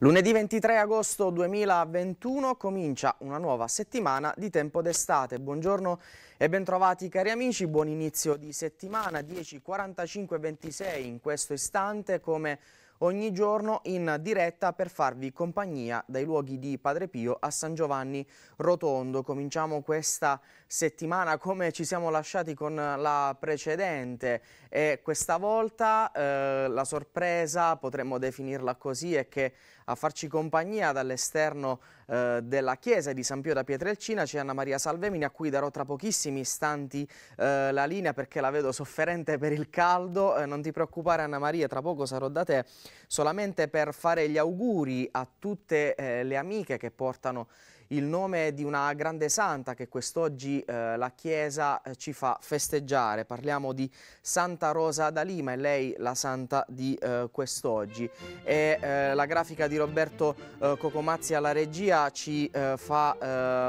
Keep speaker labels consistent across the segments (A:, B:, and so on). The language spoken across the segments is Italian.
A: Lunedì 23 agosto 2021 comincia una nuova settimana di tempo d'estate. Buongiorno e bentrovati cari amici, buon inizio di settimana 10.45.26 in questo istante come ogni giorno in diretta per farvi compagnia dai luoghi di Padre Pio a San Giovanni Rotondo. Cominciamo questa settimana settimana come ci siamo lasciati con la precedente e questa volta eh, la sorpresa, potremmo definirla così, è che a farci compagnia dall'esterno eh, della chiesa di San Pio da Pietrelcina c'è Anna Maria Salvemini a cui darò tra pochissimi istanti eh, la linea perché la vedo sofferente per il caldo. Eh, non ti preoccupare Anna Maria, tra poco sarò da te solamente per fare gli auguri a tutte eh, le amiche che portano il nome di una grande santa che quest'oggi eh, la Chiesa eh, ci fa festeggiare. Parliamo di Santa Rosa da Lima e lei la santa di eh, quest'oggi. E eh, la grafica di Roberto eh, Cocomazzi alla regia ci fa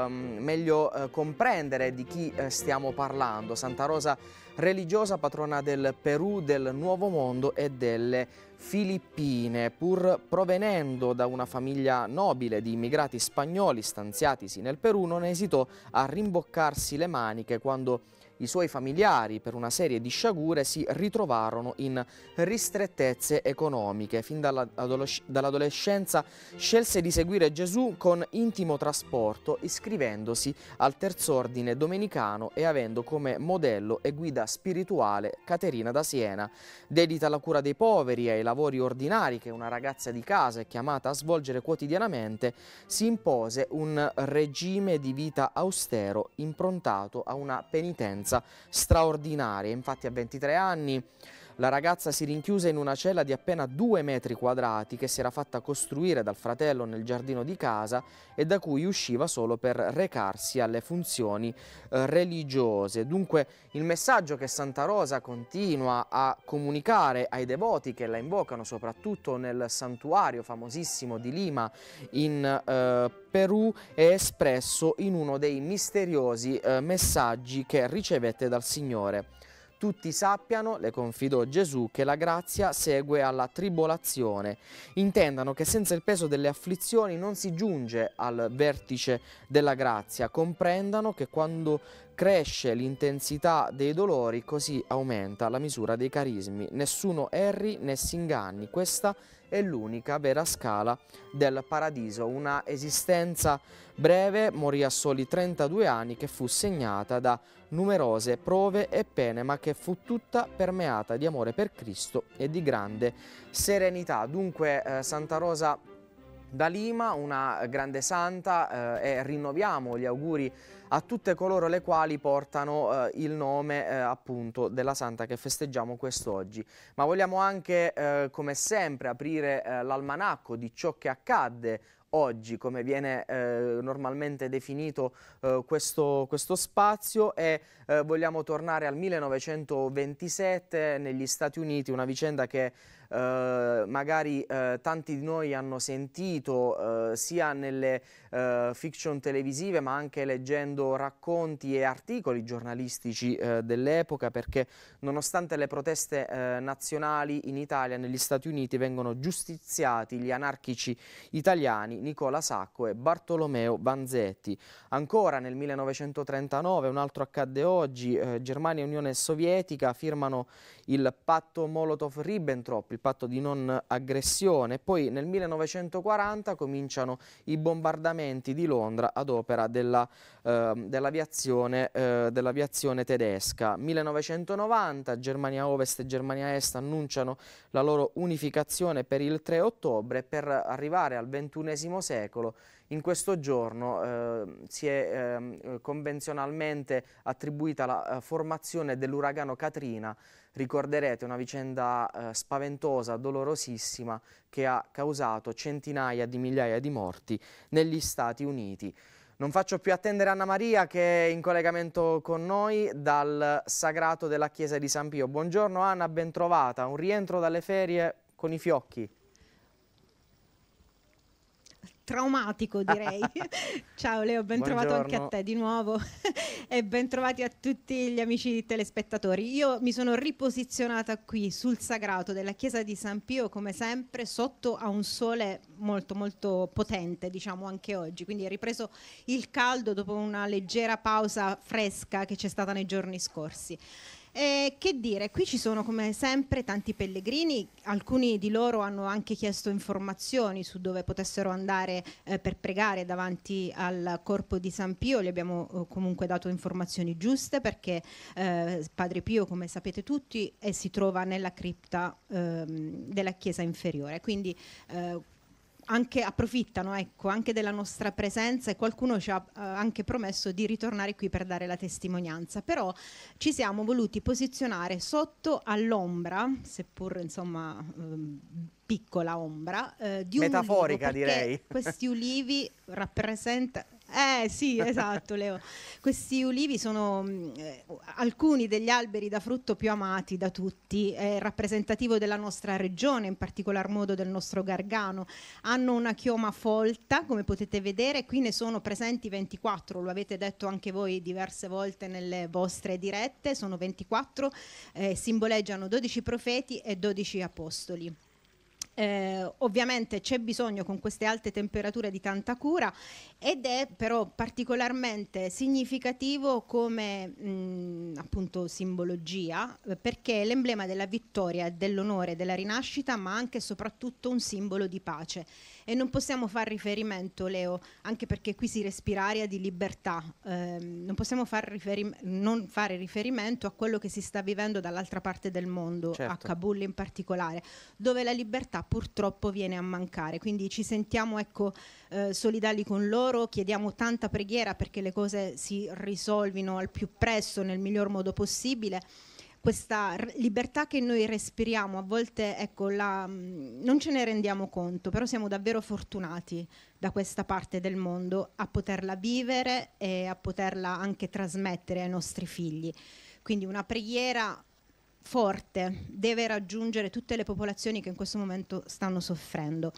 A: ehm, meglio comprendere di chi stiamo parlando. Santa Rosa religiosa, patrona del Perù, del Nuovo Mondo e delle filippine, pur provenendo da una famiglia nobile di immigrati spagnoli stanziatisi nel Perù, non esitò a rimboccarsi le maniche quando i suoi familiari per una serie di sciagure si ritrovarono in ristrettezze economiche. Fin dall'adolescenza scelse di seguire Gesù con intimo trasporto iscrivendosi al terz'ordine domenicano e avendo come modello e guida spirituale Caterina da Siena. Dedita alla cura dei poveri e ai lavori ordinari che una ragazza di casa è chiamata a svolgere quotidianamente, si impose un regime di vita austero improntato a una penitenza esperienza straordinaria, infatti a 23 anni la ragazza si rinchiuse in una cella di appena due metri quadrati che si era fatta costruire dal fratello nel giardino di casa e da cui usciva solo per recarsi alle funzioni eh, religiose. Dunque il messaggio che Santa Rosa continua a comunicare ai devoti che la invocano soprattutto nel santuario famosissimo di Lima in eh, Perù è espresso in uno dei misteriosi eh, messaggi che ricevette dal Signore. Tutti sappiano, le confidò Gesù, che la grazia segue alla tribolazione. Intendano che senza il peso delle afflizioni non si giunge al vertice della grazia. Comprendano che quando Cresce l'intensità dei dolori, così aumenta la misura dei carismi. Nessuno erri né si inganni. Questa è l'unica vera scala del paradiso. Una esistenza breve, morì a soli 32 anni, che fu segnata da numerose prove e pene, ma che fu tutta permeata di amore per Cristo e di grande serenità. Dunque, eh, Santa Rosa da Lima, una grande santa eh, e rinnoviamo gli auguri a tutte coloro le quali portano eh, il nome eh, appunto della santa che festeggiamo quest'oggi. Ma vogliamo anche eh, come sempre aprire eh, l'almanacco di ciò che accadde oggi, come viene eh, normalmente definito eh, questo, questo, spazio e eh, vogliamo tornare al 1927 negli Stati Uniti, una vicenda che eh, magari eh, tanti di noi hanno sentito eh, sia nelle eh, fiction televisive ma anche leggendo racconti e articoli giornalistici eh, dell'epoca perché nonostante le proteste eh, nazionali in Italia negli Stati Uniti vengono giustiziati gli anarchici italiani Nicola Sacco e Bartolomeo Vanzetti. Ancora nel 1939 un altro accadde oggi, eh, Germania e Unione Sovietica firmano il patto Molotov-Ribbentrop, il patto di non aggressione, poi nel 1940 cominciano i bombardamenti bombardamenti di Londra ad opera ehm, dell'aviazione eh, dell dell tedesca. 1990 Germania Ovest e Germania Est annunciano la loro unificazione per il 3 ottobre per arrivare al XXI secolo in questo giorno eh, si è eh, convenzionalmente attribuita la eh, formazione dell'uragano Katrina, ricorderete una vicenda eh, spaventosa, dolorosissima, che ha causato centinaia di migliaia di morti negli Stati Uniti. Non faccio più attendere Anna Maria che è in collegamento con noi dal sagrato della chiesa di San Pio. Buongiorno Anna, ben trovata. Un rientro dalle ferie con i fiocchi
B: traumatico direi. Ciao Leo, ben trovato anche a te di nuovo e ben trovati a tutti gli amici telespettatori. Io mi sono riposizionata qui sul sagrato della chiesa di San Pio come sempre sotto a un sole molto molto potente diciamo anche oggi, quindi è ripreso il caldo dopo una leggera pausa fresca che c'è stata nei giorni scorsi. Eh, che dire, qui ci sono come sempre tanti pellegrini, alcuni di loro hanno anche chiesto informazioni su dove potessero andare eh, per pregare davanti al corpo di San Pio, gli abbiamo eh, comunque dato informazioni giuste perché eh, Padre Pio, come sapete tutti, eh, si trova nella cripta ehm, della chiesa inferiore, quindi eh, anche, approfittano ecco, anche della nostra presenza e qualcuno ci ha eh, anche promesso di ritornare qui per dare la testimonianza, però ci siamo voluti posizionare sotto all'ombra, seppur insomma eh, piccola ombra, eh, di un metaforica ulivo, direi. Questi ulivi rappresentano eh, sì, esatto Leo. Questi ulivi sono mm, eh, alcuni degli alberi da frutto più amati da tutti, è rappresentativo della nostra regione, in particolar modo del nostro Gargano. Hanno una chioma folta, come potete vedere, qui ne sono presenti 24, lo avete detto anche voi diverse volte nelle vostre dirette, sono 24, eh, simboleggiano 12 profeti e 12 apostoli eh, ovviamente c'è bisogno con queste alte temperature di tanta cura ed è però particolarmente significativo come mh, mm, appunto simbologia perché è l'emblema della vittoria, dell'onore, della rinascita ma anche e soprattutto un simbolo di pace e non possiamo far riferimento, Leo, anche perché qui si respira aria di libertà, eh, non possiamo far riferim non fare riferimento a quello che si sta vivendo dall'altra parte del mondo, certo. a Kabul in particolare, dove la libertà purtroppo viene a mancare. Quindi ci sentiamo ecco, eh, solidali con loro, chiediamo tanta preghiera perché le cose si risolvino al più presto, nel miglior modo possibile questa libertà che noi respiriamo, a volte ecco, la, mm, non ce ne rendiamo conto, però siamo davvero fortunati da questa parte del mondo a poterla vivere e a poterla anche trasmettere ai nostri figli. Quindi una preghiera forte deve raggiungere tutte le popolazioni che in questo momento stanno soffrendo.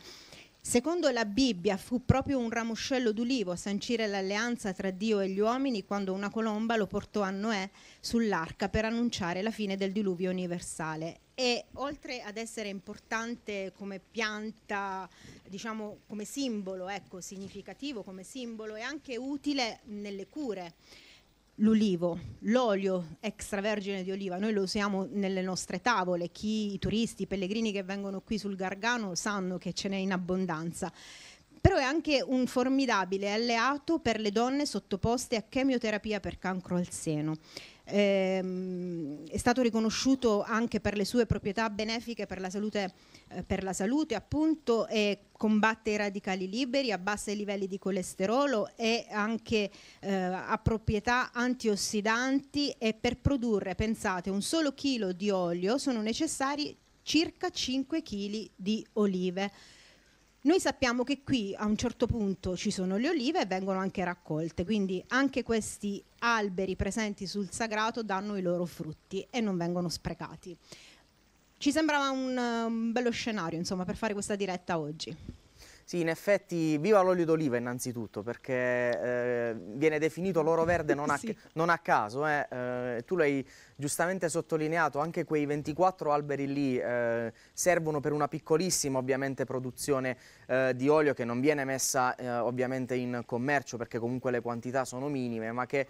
B: Secondo la Bibbia fu proprio un ramoscello d'ulivo a sancire l'alleanza tra Dio e gli uomini quando una colomba lo portò a Noè sull'arca per annunciare la fine del diluvio universale. E oltre ad essere importante come pianta, diciamo come simbolo, ecco, significativo come simbolo, è anche utile nelle cure l'olivo, l'olio extravergine di oliva, noi lo usiamo nelle nostre tavole, chi, i turisti, i pellegrini che vengono qui sul Gargano sanno che ce n'è in abbondanza però è anche un formidabile alleato per le donne sottoposte a chemioterapia per cancro al seno. Ehm, è stato riconosciuto anche per le sue proprietà benefiche per la salute, eh, per la salute appunto, e combatte i radicali liberi, abbassa i livelli di colesterolo e anche eh, ha proprietà antiossidanti e per produrre, pensate, un solo chilo di olio sono necessari circa 5 kg di olive. Noi sappiamo che qui a un certo punto ci sono le olive e vengono anche raccolte, quindi anche questi alberi presenti sul sagrato danno i loro frutti e non vengono sprecati. Ci sembrava un, un bello scenario, insomma, per fare questa diretta oggi.
A: Sì, in effetti viva l'olio d'oliva innanzitutto perché eh, viene definito l'oro verde non a, sì. non a caso, eh. Eh, tu l'hai giustamente sottolineato, anche quei 24 alberi lì eh, servono per una piccolissima ovviamente produzione eh, di olio che non viene messa eh, ovviamente in commercio perché comunque le quantità sono minime ma che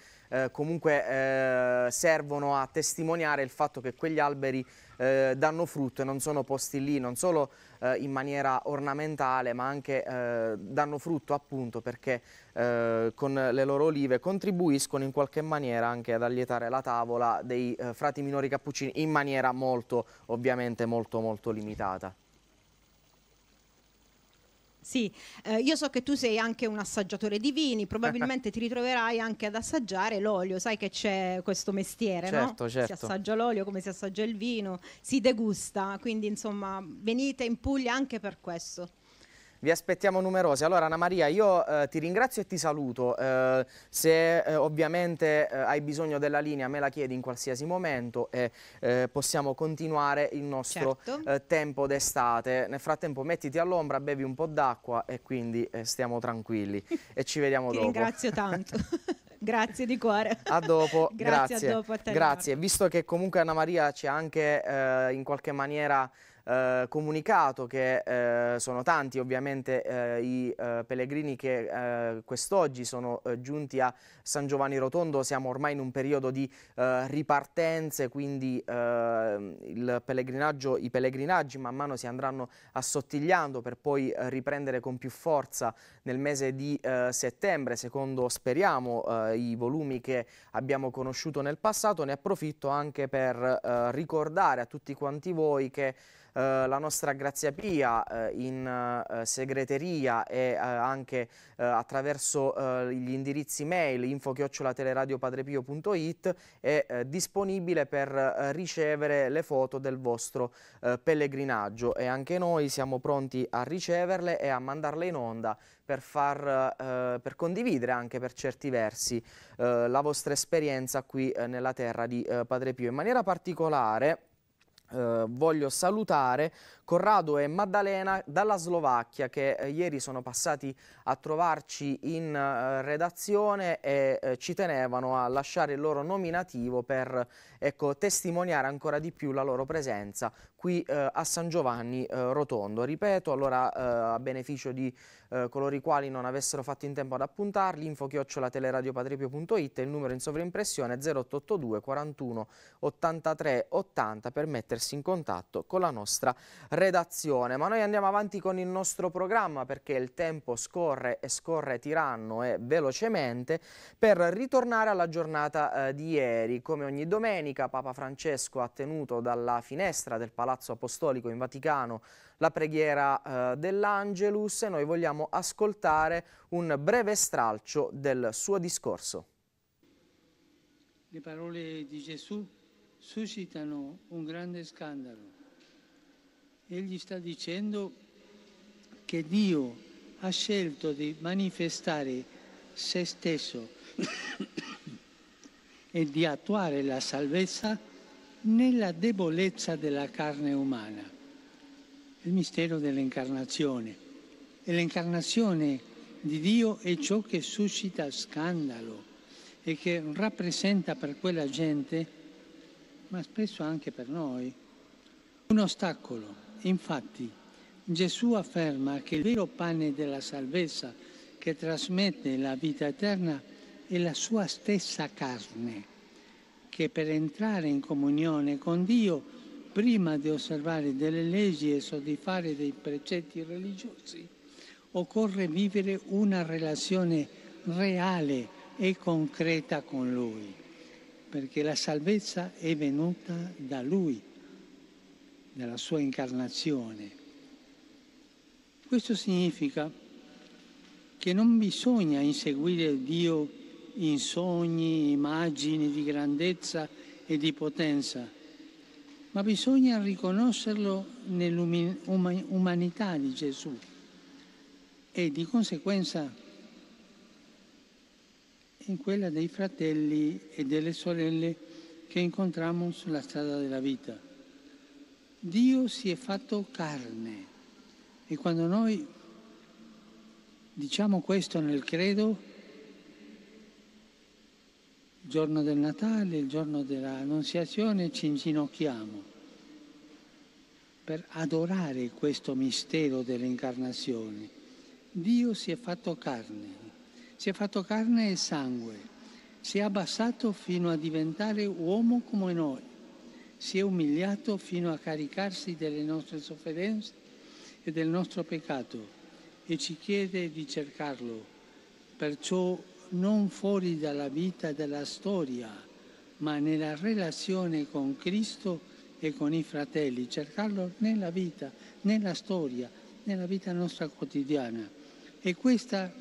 A: comunque servono a testimoniare il fatto che quegli alberi danno frutto e non sono posti lì non solo eh, in maniera ornamentale ma anche eh, danno frutto appunto perché eh, con le loro olive contribuiscono in qualche maniera anche ad allietare la tavola dei eh, frati minori cappuccini in maniera molto ovviamente molto molto limitata.
B: Sì, eh, io so che tu sei anche un assaggiatore di vini, probabilmente ti ritroverai anche ad assaggiare l'olio, sai che c'è questo mestiere, certo, no? Certo. Si certo. assaggia l'olio come si assaggia il vino, si degusta, quindi insomma venite in Puglia anche per questo.
A: Vi aspettiamo numerosi. Allora Anna Maria, io eh, ti ringrazio e ti saluto. Eh, se eh, ovviamente eh, hai bisogno della linea me la chiedi in qualsiasi momento e eh, possiamo continuare il nostro certo. Eh, tempo d'estate. Nel frattempo mettiti all'ombra, bevi un po' d'acqua e quindi stiamo tranquilli e ci vediamo ti dopo. Ti ringrazio tanto.
B: Grazie di cuore.
A: A dopo. grazie. Grazie. A dopo, a te, grazie. Visto che comunque Anna Maria ci ha anche in qualche maniera eh, comunicato che eh, sono tanti ovviamente eh, i eh, pellegrini che eh, quest'oggi sono eh, giunti a San Giovanni Rotondo, siamo ormai in un periodo di ripartenze, quindi ehm, i pellegrinaggi man mano si andranno assottigliando per poi riprendere con più forza nel mese di settembre, secondo speriamo i volumi che abbiamo conosciuto nel passato, ne approfitto anche per ricordare a tutti quanti voi che eh, la nostra Grazia Pia eh, in eh, segreteria e anche attraverso gli indirizzi mail info-teleradiopadrepio.it è disponibile per ricevere le foto del vostro pellegrinaggio e anche noi siamo pronti a riceverle e a mandarle in onda per, far, eh, per, condividere anche per certi versi eh, la vostra esperienza qui eh, nella terra di Padre Pio. In maniera particolare eh, voglio salutare Corrado e Maddalena dalla Slovacchia che eh, ieri sono passati a trovarci in eh, redazione e eh, ci tenevano a lasciare il loro nominativo per ecco, testimoniare ancora di più la loro presenza qui eh, a San Giovanni eh, Rotondo. Ripeto, allora eh, a beneficio di eh, coloro i quali non avessero fatto in tempo ad appuntarli, info chiocciola teleradiopatripio.it il numero in sovrimpressione 0882 41 83 80 per mettersi in contatto con la nostra redazione. Ma noi andiamo avanti con il nostro programma perché il tempo scorre e scorre tiranno e velocemente per ritornare alla giornata eh, di ieri. Come ogni domenica Papa Francesco ha tenuto dalla finestra del Palazzo Palazzo Apostolico in Vaticano la preghiera eh, dell'Angelus e noi vogliamo ascoltare un breve stralcio del suo discorso.
C: Le parole di Gesù suscitano un grande scandalo. Egli sta dicendo che Dio ha scelto di manifestare se stesso e di attuare la salvezza nella debolezza della carne umana, il mistero dell'incarnazione. E l'incarnazione di Dio è ciò che suscita scandalo e che rappresenta per quella gente, ma spesso anche per noi, un ostacolo. Infatti Gesù afferma che il vero pane della salvezza che trasmette la vita eterna è la sua stessa carne che per entrare in comunione con Dio, prima di osservare delle leggi e soddisfare dei precetti religiosi, occorre vivere una relazione reale e concreta con Lui, perché la salvezza è venuta da Lui, dalla sua incarnazione. Questo significa che non bisogna inseguire Dio in sogni, immagini di grandezza e di potenza, ma bisogna riconoscerlo nell'umanità di Gesù e di conseguenza in quella dei fratelli e delle sorelle che incontriamo sulla strada della vita. Dio si è fatto carne e quando noi diciamo questo nel credo, giorno del Natale, il giorno dell'Annunziazione, ci inginocchiamo per adorare questo mistero dell'incarnazione. Dio si è fatto carne, si è fatto carne e sangue, si è abbassato fino a diventare uomo come noi, si è umiliato fino a caricarsi delle nostre sofferenze e del nostro peccato e ci chiede di cercarlo. Perciò non fuori dalla vita della storia, ma nella relazione con Cristo e con i fratelli, cercarlo nella vita, nella storia, nella vita nostra quotidiana. E questa,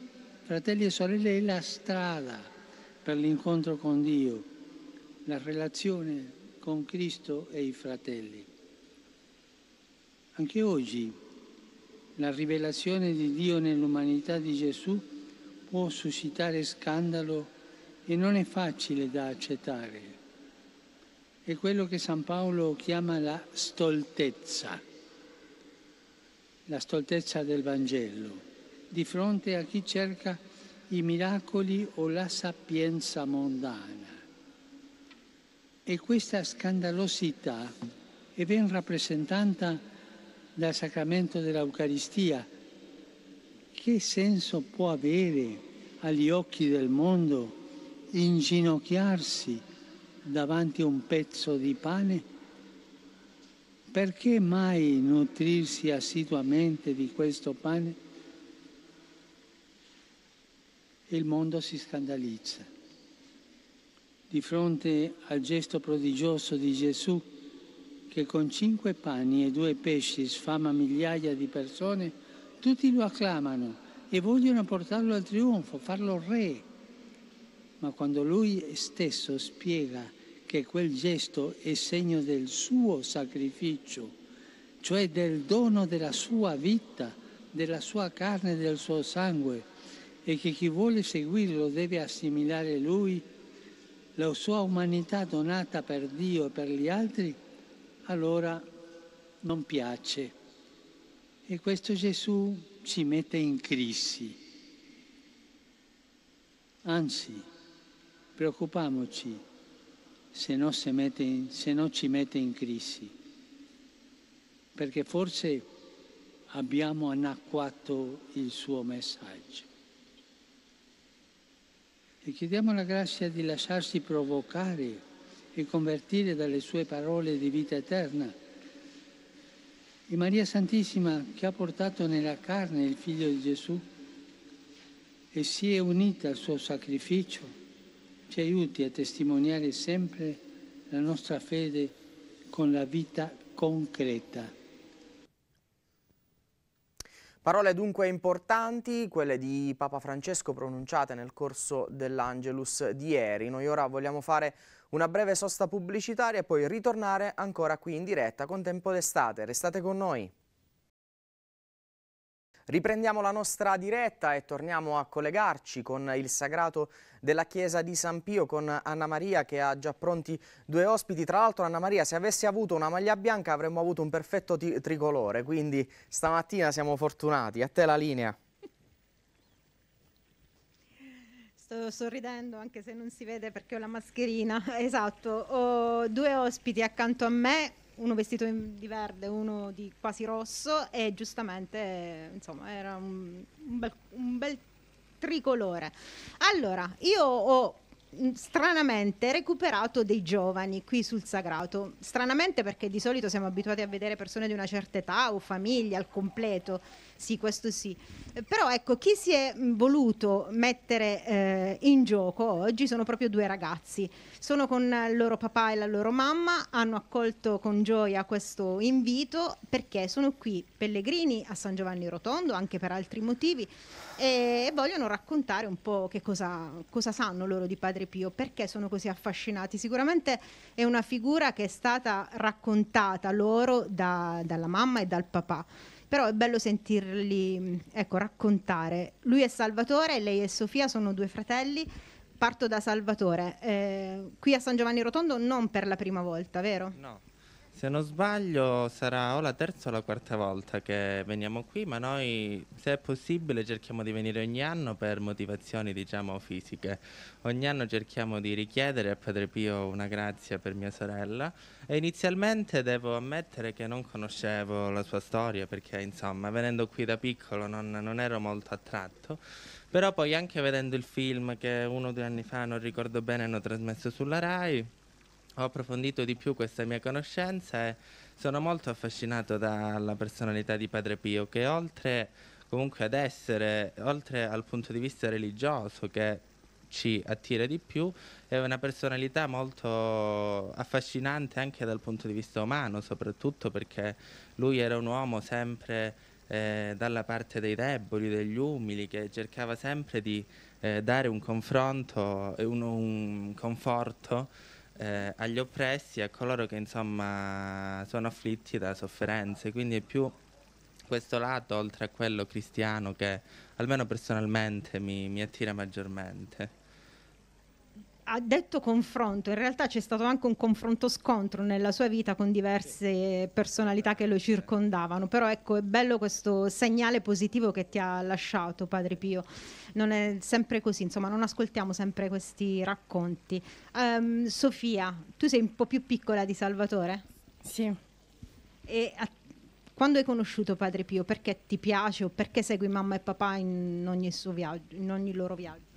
C: fratelli e sorelle, è la strada per l'incontro con Dio, la relazione con Cristo e i fratelli. Anche oggi la rivelazione di Dio nell'umanità di Gesù può suscitare scandalo e non è facile da accettare. È quello che San Paolo chiama la stoltezza, la stoltezza del Vangelo, di fronte a chi cerca i miracoli o la sapienza mondana. E questa scandalosità è ben rappresentata dal sacramento dell'Eucaristia, che senso può avere agli occhi del mondo inginocchiarsi davanti a un pezzo di pane? Perché mai nutrirsi assiduamente di questo pane? Il mondo si scandalizza. Di fronte al gesto prodigioso di Gesù, che con cinque panni e due pesci sfama migliaia di persone, tutti lo acclamano e vogliono portarlo al trionfo, farlo re. Ma quando lui stesso spiega che quel gesto è segno del suo sacrificio, cioè del dono della sua vita, della sua carne e del suo sangue, e che chi vuole seguirlo deve assimilare lui, la sua umanità donata per Dio e per gli altri, allora non piace. E questo Gesù ci mette in crisi. Anzi, preoccupiamoci se non, mette in, se non ci mette in crisi, perché forse abbiamo anacquato il suo messaggio. E chiediamo la grazia di lasciarsi provocare e convertire dalle sue parole di vita eterna e Maria Santissima che ha portato nella carne il figlio di Gesù e si è unita al suo sacrificio, ci aiuti a testimoniare sempre la nostra fede
A: con la vita concreta. Parole dunque importanti, quelle di Papa Francesco pronunciate nel corso dell'Angelus di ieri. Noi ora vogliamo fare una breve sosta pubblicitaria e poi ritornare ancora qui in diretta con Tempo d'estate. Restate con noi. Riprendiamo la nostra diretta e torniamo a collegarci con il sagrato della chiesa di San Pio con Anna Maria che ha già pronti due ospiti. Tra l'altro Anna Maria se avessi avuto una maglia bianca avremmo avuto un perfetto tricolore, quindi stamattina siamo fortunati. A te la linea.
B: sto sorridendo anche se non si vede perché ho la mascherina, esatto, ho due ospiti accanto a me, uno vestito di verde, uno di quasi rosso e giustamente insomma era un, un, bel, un bel tricolore. Allora, io ho mm, stranamente recuperato dei giovani qui sul sagrato. Stranamente perché di solito siamo abituati a vedere persone di una certa età o famiglie al completo. Sì, questo sì. Eh, però ecco, chi si è voluto mettere eh, in gioco oggi sono proprio due ragazzi. Sono con il loro papà e la loro mamma, hanno accolto con gioia questo invito perché sono qui pellegrini a San Giovanni Rotondo, anche per altri motivi, e vogliono raccontare un po' che cosa, cosa sanno loro di Padre Pio, perché sono così affascinati. Sicuramente è una figura che è stata raccontata loro da, dalla mamma e dal papà però è bello sentirli ecco, raccontare. Lui è Salvatore, lei e Sofia, sono due fratelli. Parto da Salvatore, eh, qui a San Giovanni Rotondo non per la prima volta, vero? No,
D: se non sbaglio sarà o la terza o la quarta volta che veniamo qui, ma noi se è possibile cerchiamo di venire ogni anno per motivazioni diciamo fisiche. Ogni anno cerchiamo di richiedere a Padre Pio una grazia per mia sorella e inizialmente devo ammettere che non conoscevo la sua storia perché insomma venendo qui da piccolo non, non ero molto attratto. Però poi anche vedendo il film che uno o due anni fa non ricordo bene hanno trasmesso sulla RAI ho approfondito di più questa mia conoscenza e sono molto affascinato dalla personalità di Padre Pio che oltre comunque ad essere, oltre al punto di vista religioso che ci attira di più, è una personalità molto affascinante anche dal punto di vista umano, soprattutto perché lui era un uomo sempre eh, dalla parte dei deboli, degli umili, che cercava sempre di eh, dare un confronto, un, un conforto eh, agli oppressi e a coloro che insomma sono afflitti da sofferenze, quindi è più questo lato oltre a quello cristiano che almeno personalmente mi, mi attira maggiormente
B: ha detto confronto, in realtà c'è stato anche un confronto scontro nella sua vita con diverse personalità che lo circondavano, però ecco è bello questo segnale positivo che ti ha lasciato Padre Pio, non è sempre così, insomma non ascoltiamo sempre questi racconti. Um, Sofia, tu sei un po' più piccola di Salvatore? Sì. E a quando hai conosciuto Padre Pio? Perché ti piace o perché segui mamma e papà in ogni, viaggio, in ogni loro viaggio?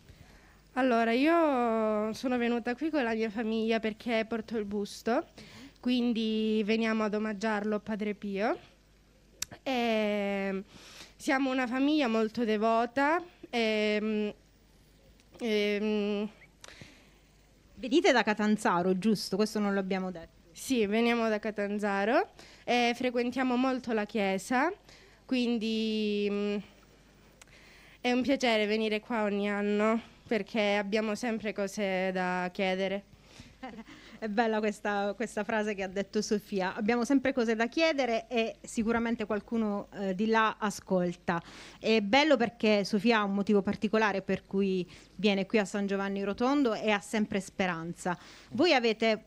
B: Allora,
E: io sono venuta qui con la mia famiglia perché porto il busto, quindi veniamo ad omaggiarlo a Padre Pio. E ehm, siamo una famiglia molto devota. E, ehm, e, ehm, Venite da Catanzaro, giusto? Questo non l'abbiamo detto. Sì, veniamo da Catanzaro e frequentiamo molto la chiesa, quindi mh, mm, è un piacere venire qua ogni anno perché abbiamo sempre
B: cose da chiedere. È bella questa, questa, frase che ha detto Sofia. Abbiamo sempre cose da chiedere e sicuramente qualcuno eh, di là ascolta. È bello perché Sofia ha un motivo particolare per cui viene qui a San Giovanni Rotondo e ha sempre speranza. Voi avete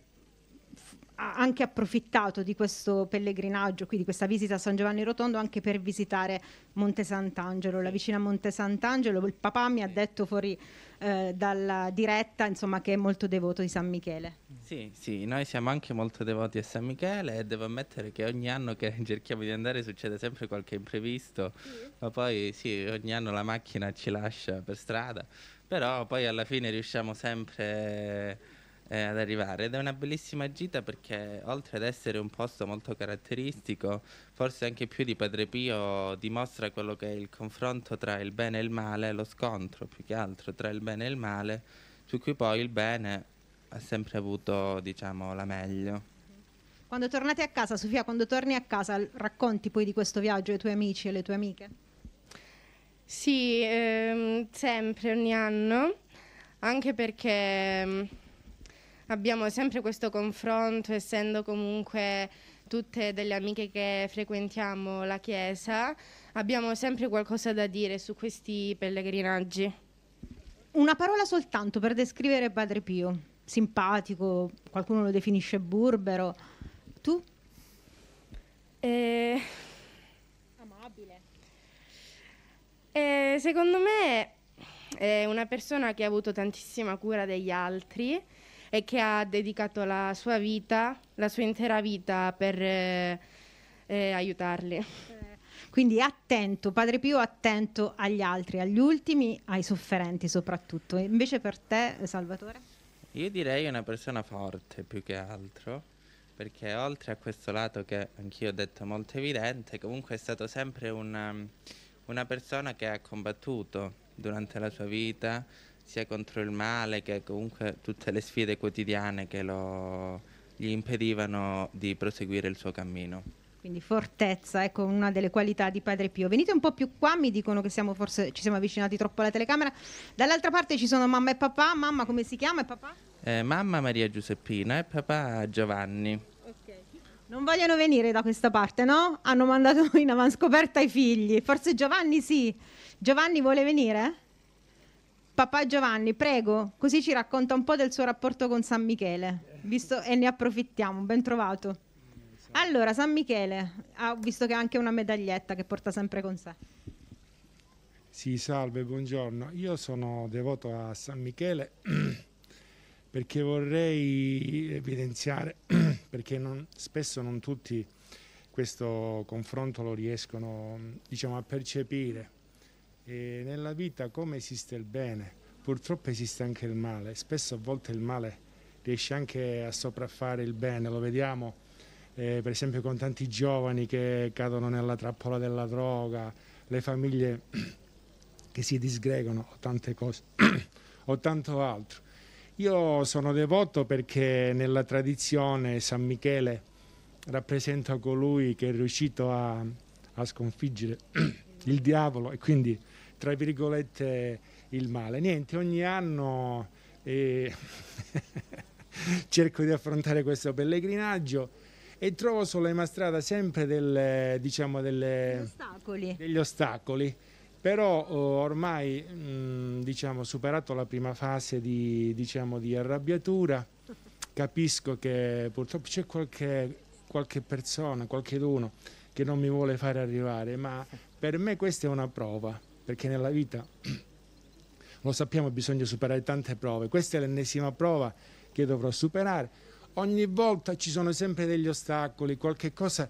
B: anche approfittato di questo pellegrinaggio, quindi di questa visita a San Giovanni Rotondo, anche per visitare Monte Sant'Angelo, la vicina Monte Sant'Angelo. Il papà mi ha detto fuori eh, dalla diretta insomma, che è molto devoto di San Michele. Sì,
D: sì, noi siamo anche molto devoti a San Michele e devo ammettere che ogni anno che cerchiamo di andare succede sempre qualche imprevisto, sì. ma poi sì, ogni anno la macchina ci lascia per strada, però poi alla fine riusciamo sempre eh, ad arrivare ed è una bellissima gita perché oltre ad essere un posto molto caratteristico, forse anche più di Padre Pio dimostra quello che è il confronto tra il bene e il male, lo scontro più che altro tra il bene e il male, su cui poi il bene ha sempre avuto diciamo la meglio.
B: Quando tornate a casa, Sofia, quando torni a casa, racconti poi di questo viaggio ai tuoi amici e alle tue amiche? Sì, ehm, sempre ogni anno, anche
E: perché abbiamo sempre questo confronto, essendo comunque tutte delle amiche che frequentiamo la chiesa, abbiamo sempre qualcosa da dire su questi pellegrinaggi.
B: Una parola soltanto per descrivere Padre Pio, simpatico, qualcuno lo definisce burbero. Tu? Eh... Amabile.
E: Eh, secondo me è una persona che ha avuto tantissima cura degli altri e che ha dedicato la sua vita, la sua intera vita
B: per eh, eh, aiutarli. Eh, quindi attento, Padre Pio, attento agli altri, agli ultimi, ai sofferenti soprattutto. invece per te, Salvatore?
D: Io direi una persona forte più che altro, perché oltre a questo lato che anch'io ho detto molto evidente, comunque è stato sempre una, um, una persona che ha combattuto durante la sua vita, sia contro il male che comunque tutte le sfide quotidiane che lo, gli impedivano di proseguire il suo cammino.
B: Quindi fortezza, ecco una delle qualità di Padre Pio. Venite un po' più qua, mi dicono che siamo forse ci siamo avvicinati troppo alla telecamera. Dall'altra parte ci sono mamma e papà. Mamma come si chiama e papà?
D: Eh, mamma Maria Giuseppina e papà Giovanni.
B: Non vogliono venire da questa parte, no? Hanno mandato in avanscoperta i figli. Forse Giovanni sì. Giovanni vuole venire? Papà Giovanni, prego, così ci racconta un po' del suo rapporto con San Michele, visto, e ne approfittiamo, ben trovato. Allora, San Michele, ho visto che ha anche una medaglietta che porta sempre con sé.
F: Sì, salve, buongiorno. Io sono devoto a San Michele perché vorrei evidenziare, perché non, spesso non tutti questo confronto lo riescono diciamo, a percepire e nella vita come esiste il bene, purtroppo esiste anche il male, spesso a volte il male riesce anche a sopraffare il bene, lo vediamo eh, per esempio con tanti giovani che cadono nella trappola della droga, le famiglie che si disgregano o tante cose o tanto altro. Io sono devoto perché nella tradizione San Michele rappresenta colui che è riuscito a, a sconfiggere il diavolo e quindi tra virgolette il male. Niente, ogni anno eh, cerco di affrontare questo pellegrinaggio e trovo sulla mia strada sempre delle, diciamo delle, ostacoli. degli ostacoli. Però oh, ormai mh, mm, diciamo, superato la prima fase di, diciamo, di arrabbiatura, capisco che purtroppo c'è qualche, qualche persona, qualcheduno che non mi vuole fare arrivare, ma per me questa è una prova perché nella vita, lo sappiamo, bisogna superare tante prove. Questa è l'ennesima prova che dovrò superare. Ogni volta ci sono sempre degli ostacoli, qualche cosa.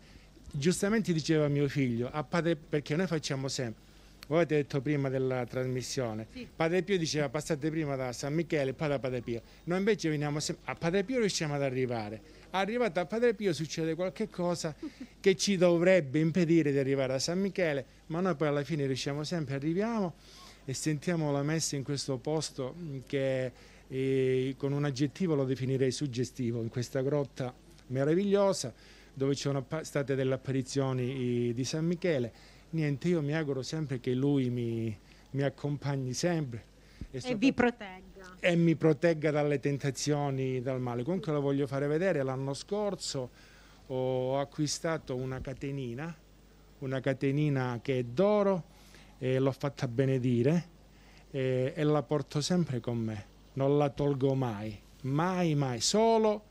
F: Giustamente diceva mio figlio, a ah, padre, perché noi facciamo sempre voi avete detto prima della trasmissione, sì. Padre Pio diceva passate prima da San Michele e poi da Padre Pio, noi invece veniamo a Padre Pio riusciamo ad arrivare, arrivati a Padre Pio succede qualcosa che ci dovrebbe impedire di arrivare a San Michele, ma noi poi alla fine riusciamo sempre, arriviamo e sentiamo la messa in questo posto mm, che eh, con un aggettivo lo definirei suggestivo, in questa grotta meravigliosa dove ci sono state delle apparizioni di San Michele niente, io mi auguro sempre che lui mi, mi accompagni sempre. E, e vi protegga. E mi protegga dalle tentazioni, dal male. Comunque lo voglio fare vedere, l'anno scorso ho acquistato una catenina, una catenina che è d'oro e l'ho fatta benedire e, e la porto sempre con me, non la tolgo mai, mai, mai, solo,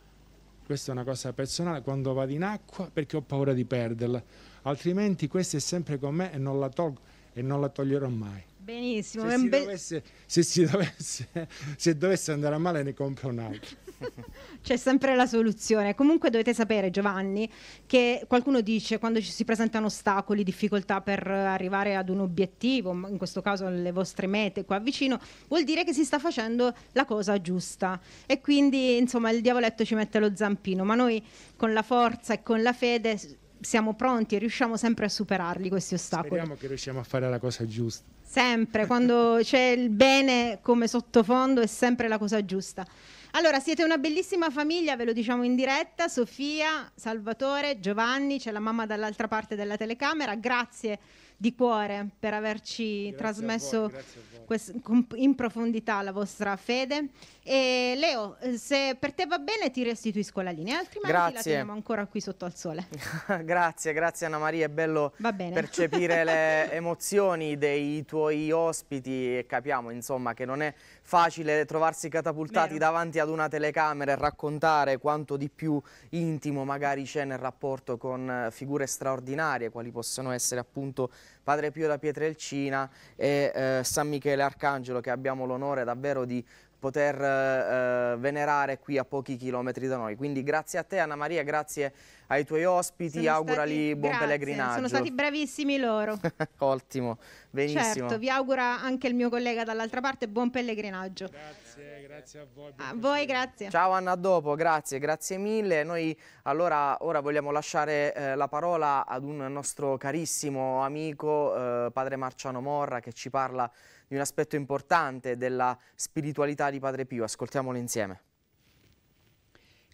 F: questa è una cosa personale, quando vado in acqua perché ho paura di perderla altrimenti questa è sempre con me e non la tolgo e non la toglierò mai.
B: Benissimo. Se, si dovesse,
F: se, si dovesse, se dovesse andare a male ne compro un altro.
B: C'è sempre la soluzione. Comunque dovete sapere, Giovanni, che qualcuno dice quando ci si presentano ostacoli, difficoltà per arrivare ad un obiettivo, in questo caso alle vostre mete qua vicino, vuol dire che si sta facendo la cosa giusta. E quindi, insomma, il diavoletto ci mette lo zampino, ma noi con la forza e con la fede siamo pronti e riusciamo sempre a superarli questi ostacoli. Speriamo
F: che riusciamo a fare la cosa giusta.
B: Sempre, quando c'è il bene come sottofondo è sempre la cosa giusta. Allora, siete una bellissima famiglia, ve lo diciamo in diretta, Sofia, Salvatore, Giovanni, c'è la mamma dall'altra parte della telecamera, grazie di cuore per averci grazie trasmesso voi, quest- in profondità la vostra fede. E Leo, eh, se per te va bene ti restituisco la linea, altrimenti grazie. la teniamo ancora qui sotto al sole.
A: grazie, grazie Anna Maria, è bello percepire le emozioni dei tuoi ospiti e capiamo insomma che non è facile trovarsi catapultati Vero. davanti ad una telecamera e raccontare quanto di più intimo magari c'è nel rapporto con figure straordinarie quali possono essere appunto Padre Pio da Pietrelcina e eh, San Michele Arcangelo che abbiamo l'onore davvero di poter eh, eh, venerare qui a pochi chilometri da noi. Quindi grazie a te Anna Maria, grazie ai tuoi ospiti, sono augurali stati, buon grazie, pellegrinaggio. Sono stati
B: bravissimi loro.
A: Ottimo, benissimo. Certo, vi
B: augura anche il mio collega dall'altra parte buon pellegrinaggio. Grazie, grazie a
A: voi. A voi grazie. Ciao Anna, a dopo, grazie, grazie mille. Noi allora ora vogliamo lasciare eh, la parola ad un nostro carissimo amico, eh, padre Marciano Morra, che ci parla di un aspetto importante della spiritualità di Padre Pio. Ascoltiamolo insieme.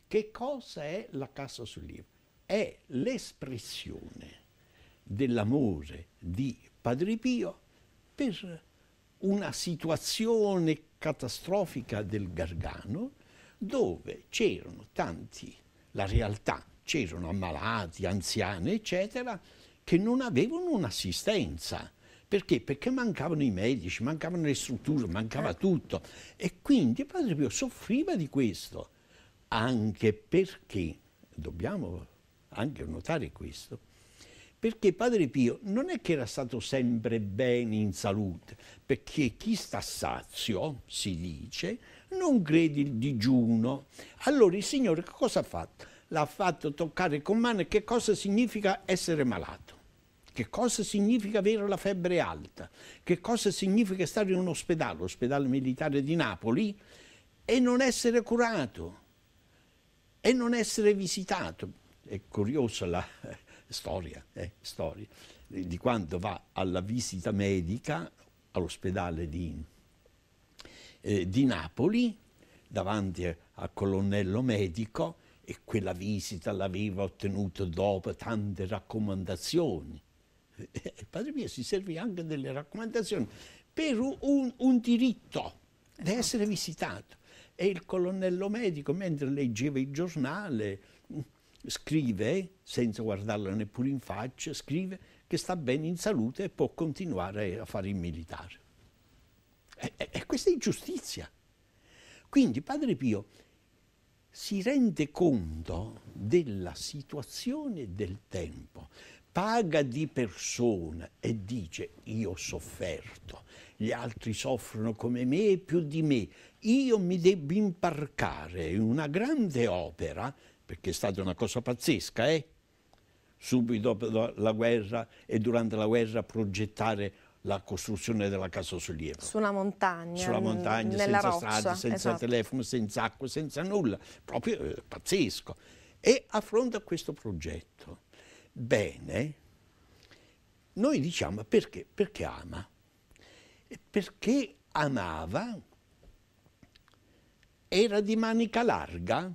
A: Che cosa è la Cassa sul Livro?
G: È l'espressione dell'amore di Padre Pio per una situazione catastrofica del Gargano dove c'erano tanti, la realtà, c'erano ammalati, anziani, eccetera, che non avevano un'assistenza perché? Perché mancavano i medici, mancavano le strutture, mancava certo. tutto. E quindi Padre Pio soffriva di questo, anche perché, dobbiamo anche notare questo, perché Padre Pio non è che era stato sempre bene in salute, perché chi sta sazio, si dice, non crede il digiuno. Allora il Signore cosa ha fatto? L'ha fatto toccare con mano che cosa significa essere malato che cosa significa avere la febbre alta, che cosa significa stare in un ospedale, l'ospedale militare di Napoli, e non essere curato, e non essere visitato. È curiosa la eh, storia, eh, storia di quando va alla visita medica all'ospedale di, eh, di Napoli, davanti al colonnello medico, e quella visita l'aveva ottenuto dopo tante raccomandazioni il eh, Padre Pio si servì anche delle raccomandazioni per un, un diritto esatto. Eh, di essere visitato. E il colonnello medico, mentre leggeva il giornale, scrive, senza guardarlo neppure in faccia, scrive che sta bene in salute e può continuare a fare il militare. E, e, e questa è ingiustizia. Quindi Padre Pio si rende conto della situazione del tempo, paga di persona e dice io ho sofferto, gli altri soffrono come me e più di me, io mi debbo imparcare in una grande opera, perché è stata una cosa pazzesca, eh? subito dopo la guerra e durante la guerra progettare la costruzione della casa Sollievo.
E: Sulla montagna. Sulla montagna, senza roccia, strade, senza esatto.
G: telefono, senza acqua, senza nulla. Proprio eh, pazzesco. E affronta questo progetto bene, noi diciamo perché? Perché ama. Perché amava, era di manica larga,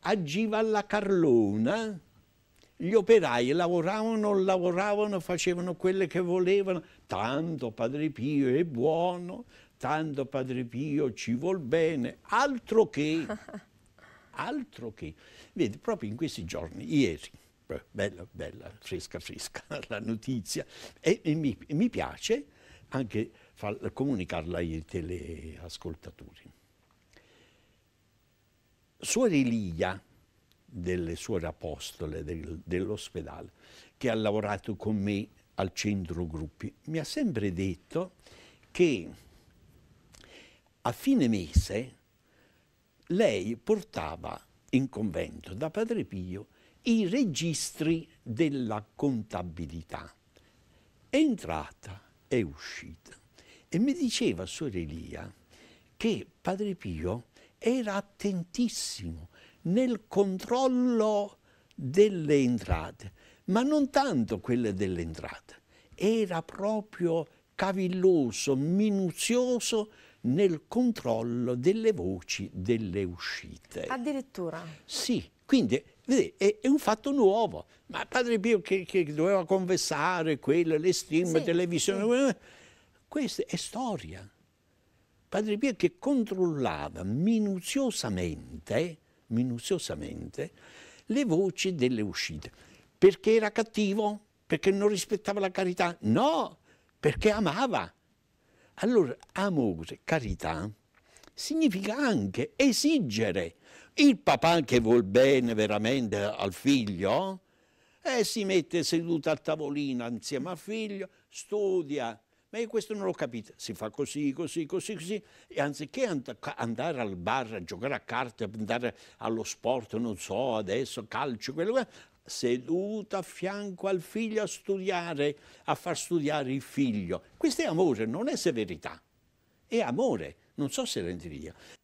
G: agiva alla carlona, gli operai lavoravano, lavoravano, facevano quelle che volevano, tanto Padre Pio è buono, tanto Padre Pio ci vuol bene, altro che, altro che. Vedi, proprio in questi giorni, ieri, bella, bella, fresca, fresca la notizia. E, e mi, mi, piace anche far, comunicarla ai teleascoltatori. Suor Elia, delle suore apostole del, dell'ospedale, che ha lavorato con me al centro gruppi, mi ha sempre detto che a fine mese lei portava in convento da Padre Pio i registri della contabilità, entrata e uscita. E mi diceva Suor Elia che Padre Pio era attentissimo nel controllo delle entrate, ma non tanto quelle delle entrate, era proprio cavilloso, minuzioso nel controllo delle voci delle uscite.
E: Addirittura?
G: Sì, quindi eh, vedi, è, è, un fatto nuovo. Ma Padre Pio che, che doveva confessare quello, le stream, sì, televisione, sì. questa è storia. Padre Pio che controllava minuziosamente, minuziosamente le voci delle uscite. Perché era cattivo? Perché non rispettava la carità? No, perché amava. Allora, amore, carità, significa anche esigere il papà che vuol bene veramente al figlio eh, si mette seduto a tavolino insieme al figlio, studia. Ma io questo non l'ho capito. Si fa così, così, così, così. E anziché and andare al bar, a giocare a carte, andare allo sport, non so, adesso calcio, quello che seduto a fianco al figlio a studiare, a far studiare il figlio. Questo è amore, non è severità. È amore. Non so se rendi via.